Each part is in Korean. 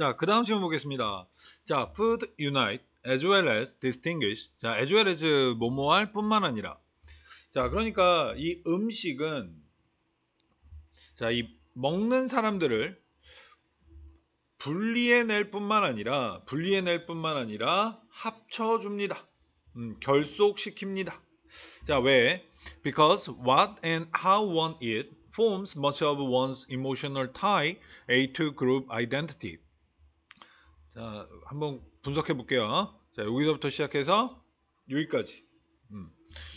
자, 그 다음 질문 보겠습니다. 자, food unite as well as distinguish. 자, as well as 뭐뭐할 뿐만 아니라. 자, 그러니까 이 음식은 자, 이 먹는 사람들을 분리해낼 뿐만 아니라 분리해낼 뿐만 아니라 합쳐줍니다. 음, 결속시킵니다. 자, 왜? Because what and how one eat forms much of one's emotional tie, a to w group identity. 자, 한번 분석해 볼게요. 자, 여기서부터 시작해서 여기까지. 음.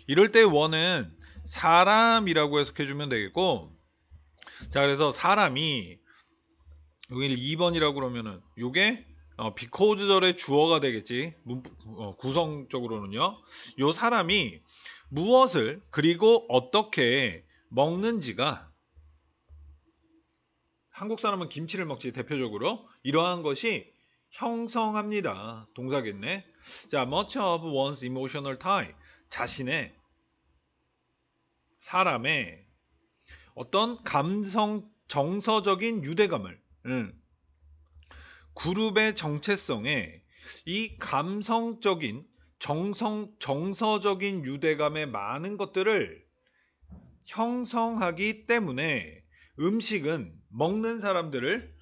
이럴 때 원은 사람이라고 해석해 주면 되겠고 자, 그래서 사람이 여기를 2번이라고 그러면은 요게 어, because 절의 주어가 되겠지. 문, 어, 구성적으로는요. 요 사람이 무엇을 그리고 어떻게 먹는지가 한국 사람은 김치를 먹지 대표적으로 이러한 것이 형성합니다. 동사겠네. 자, much of one's emotional tie. 자신의 사람의 어떤 감성 정서적인 유대감을 음, 그룹의 정체성에 이 감성적인 정성 정서적인 유대감의 많은 것들을 형성하기 때문에 음식은 먹는 사람들을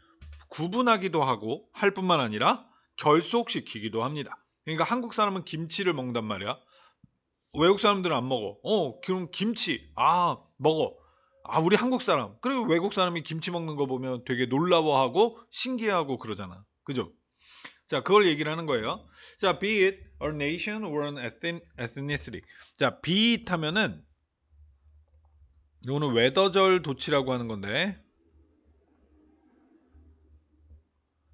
구분하기도 하고 할 뿐만 아니라 결속시키기도 합니다. 그러니까 한국 사람은 김치를 먹는단 말이야. 외국 사람들은 안 먹어. 어, 그럼 김치. 아, 먹어. 아, 우리 한국 사람. 그리고 외국 사람이 김치 먹는 거 보면 되게 놀라워하고 신기해하고 그러잖아. 그죠? 자, 그걸 얘기를 하는 거예요. 자, be it a nation or an ethnicity. 자, be it 하면은 이거는웨더절 도치라고 하는 건데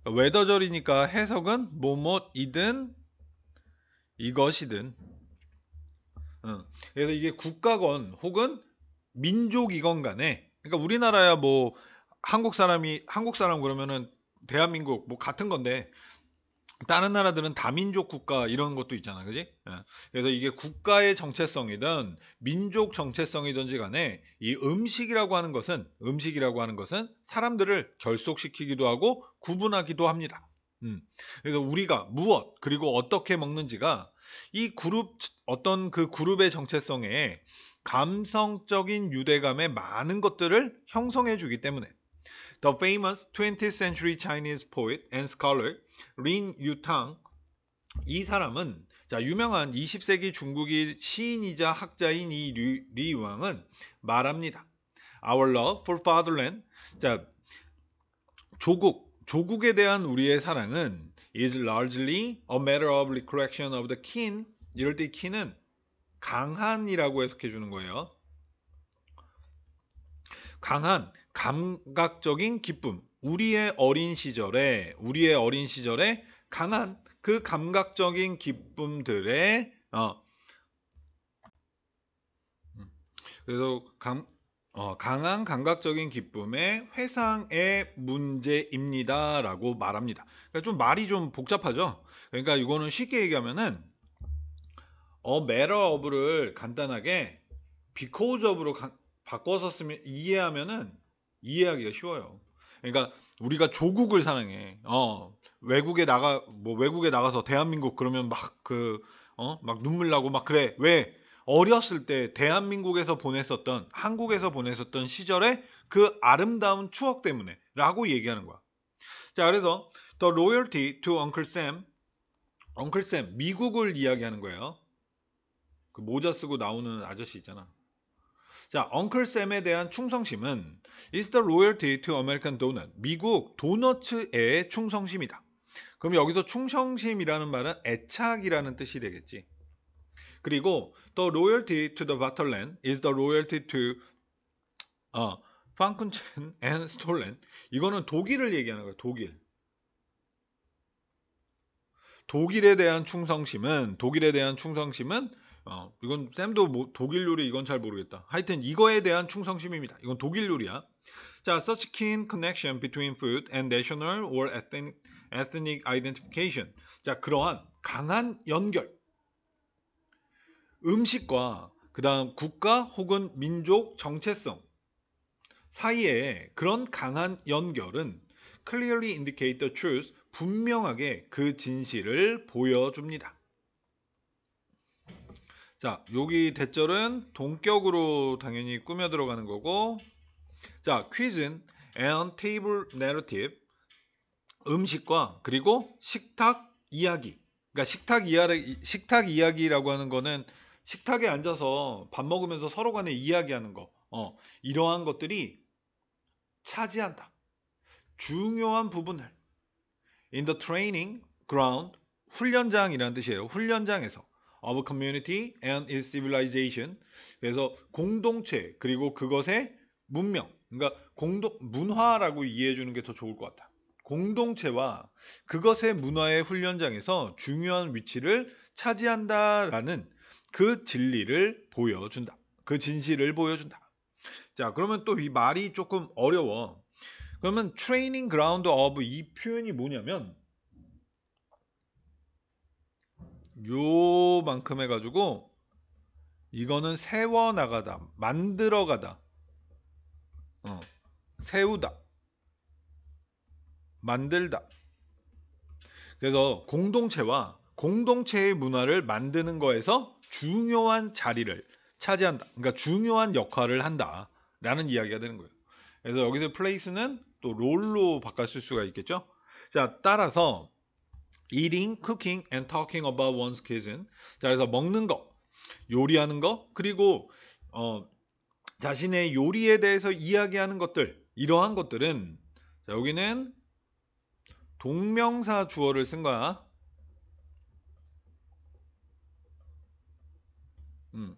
그 웨더절이니까 해석은 뭐뭐이든 이것이든 그래서 이게 국가건 혹은 민족이건 간에 그러니까 우리나라야 뭐 한국 사람이 한국 사람 그러면은 대한민국 뭐 같은 건데 다른 나라들은 다민족 국가 이런 것도 있잖아, 그지? 예. 그래서 이게 국가의 정체성이든 민족 정체성이든지 간에 이 음식이라고 하는 것은 음식이라고 하는 것은 사람들을 결속시키기도 하고 구분하기도 합니다. 음. 그래서 우리가 무엇 그리고 어떻게 먹는지가 이 그룹 어떤 그 그룹의 정체성에 감성적인 유대감에 많은 것들을 형성해 주기 때문에 The famous 20th century Chinese poet and scholar Lin Yutang 이 사람은 자 유명한 20세기 중국의 시인이자 학자인 이 류, 리왕은 말합니다. Our love for fatherland 자 조국 조국에 대한 우리의 사랑은 is largely a matter of recollection of the kin 이럴 때 kin은 강한이라고 해석해 주는 거예요. 강한 감각적인 기쁨. 우리의 어린 시절에 우리의 어린 시절에 강한 그 감각적인 기쁨들의 어, 음. 그래서 감, 어, 강한 감각적인 기쁨의 회상의 문제입니다라고 말합니다. 그러니까 좀 말이 좀 복잡하죠. 그러니까 이거는 쉽게 얘기하면은 어 매러 업을 간단하게 비코 c a u 로 바꿔서 쓰면 이해하면은 이해하기가 쉬워요. 그러니까 우리가 조국을 사랑해. 어, 외국에 나가 뭐 외국에 나가서 대한민국 그러면 막 그 어, 막 눈물 나고 막 그래. 왜? 어렸을 때 대한민국에서 보냈었던 한국에서 보냈었던 시절의 그 아름다운 추억 때문에라고 얘기하는 거야. 자, 그래서 The loyalty to Uncle Sam. u n c 미국을 이야기하는 거예요. 그 모자 쓰고 나오는 아저씨 있잖아. 자, Uncle Sam에 대한 충성심은 is the loyalty to American donut. 미국 도너츠의 충성심이다. 그럼 여기서 충성심이라는 말은 애착이라는 뜻이 되겠지. 그리고 또 loyalty to the Vaterland is the loyalty to 어, Frankenstein and Stolen. 이거는 독일을 얘기하는 거예요. 독일. 독일에 대한 충성심은 독일에 대한 충성심은 어, 이건 쌤도 뭐, 독일 요리 이건 잘 모르겠다. 하여튼 이거에 대한 충성심입니다. 이건 독일 요리야. 자, such keen connection between food and national or ethnic, ethnic identification. 자, 그러한 강한 연결. 음식과 그다음 국가 혹은 민족 정체성 사이에 그런 강한 연결은 clearly indicate the truth 분명하게 그 진실을 보여줍니다. 자, 여기 대절은 동격으로 당연히 꾸며 들어가는 거고 자, 퀴즈는 and table narrative 음식과 그리고 식탁 이야기 그러니까 식탁 이야기 식탁 이야기라고 하는 거는 식탁에 앉아서 밥 먹으면서 서로 간에 이야기하는 거 어, 이러한 것들이 차지한다. 중요한 부분을 in the training ground 훈련장이라는 뜻이에요. 훈련장에서 our community and its civilization. 그래서 공동체 그리고 그것의 문명. 그러니까 공동 문화라고 이해해 주는 게 더 좋을 것 같아. 공동체와 그것의 문화의 훈련장에서 중요한 위치를 차지한다라는 그 진리를 보여준다. 그 진실을 보여준다. 자, 그러면 또 이 말이 조금 어려워. 그러면 training ground of 이 표현이 뭐냐면 요만큼 해가지고 이거는 세워나가다 만들어가다 어, 세우다 만들다 그래서 공동체와 공동체의 문화를 만드는 거에서 중요한 자리를 차지한다 그러니까 중요한 역할을 한다 라는 이야기가 되는 거예요 그래서 여기서 플레이스는 또 롤로 바꿔 쓸 수가 있겠죠 자 따라서 eating, cooking, and talking about one's k i t c h e 자, 그래서 먹는 거, 요리하는 거, 그리고 어, 자신의 요리에 대해서 이야기하는 것들, 이러한 것들은 자, 여기는 동명사 주어를 쓴 거야. 음.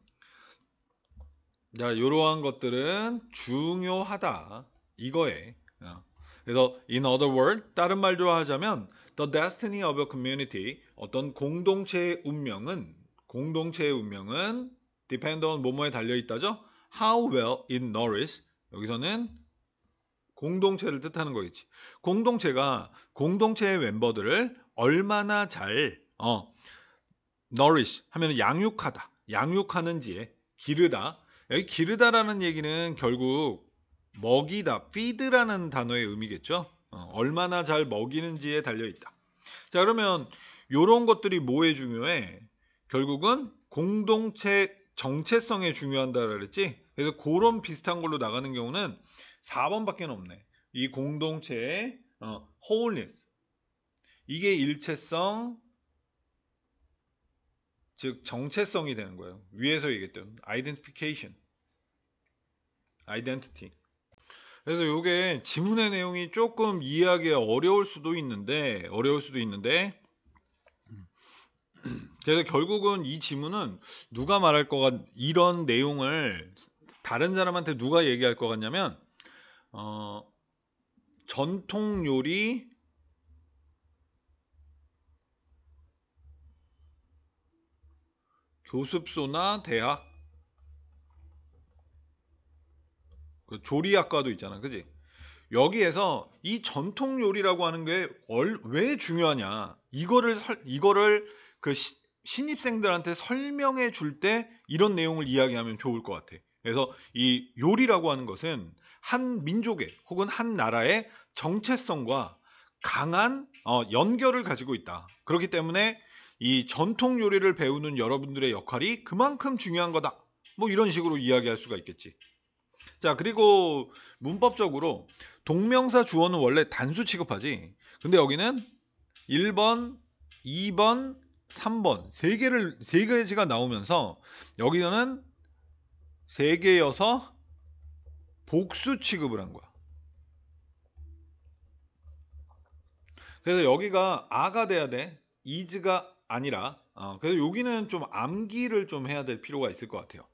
자, 이러한 것들은 중요하다. 이거에. 어. 그래서 in other word, s 다른 말로 하자면 The destiny of a community 어떤 공동체의 운명은 공동체의 운명은 depend on 뭐뭐에 달려 있다죠. How well it n o u r i s h e 여기서는 공동체를 뜻하는 거겠지. 공동체가 공동체의 멤버들을 얼마나 잘 어, nourish 하면 양육하다, 양육하는지에 기르다. 여기 기르다라는 얘기는 결국 먹이다, feed라는 단어의 의미겠죠. 어, 얼마나 잘 먹이는지에 달려있다. 자 그러면 이런 것들이 뭐에 중요해? 결국은 공동체 정체성에 중요한다 그랬지? 그래서 그런 비슷한 걸로 나가는 경우는 4번밖에 없네. 이 공동체의 어, wholeness. 이게 일체성, 즉 정체성이 되는 거예요. 위에서 얘기했던 identification, identity. 그래서 요게 지문의 내용이 조금 이해하기 어려울 수도 있는데 어려울 수도 있는데 그래서 결국은 이 지문은 누가 말할 것 같, 이런 내용을 다른 사람한테 누가 얘기할 것 같냐면, 어, 전통 요리, 교습소나 대학, 그 조리학과도 있잖아. 그지? 여기에서 이 전통 요리라고 하는 게 왜 중요하냐. 이거를, 이거를 그 시, 신입생들한테 설명해 줄 때 이런 내용을 이야기하면 좋을 것 같아. 그래서 이 요리라고 하는 것은 한 민족의 혹은 한 나라의 정체성과 강한 어, 연결을 가지고 있다. 그렇기 때문에 이 전통 요리를 배우는 여러분들의 역할이 그만큼 중요한 거다. 뭐 이런 식으로 이야기할 수가 있겠지. 자, 그리고 문법적으로 동명사 주어는 원래 단수 취급하지. 근데 여기는 1번, 2번, 3번 세 개를 세 개가 나오면서 여기는 세 개여서 복수 취급을 한 거야. 그래서 여기가 아가 돼야 돼. 이즈가 아니라. 어, 그래서 여기는 좀 암기를 좀 해야 될 필요가 있을 것 같아요.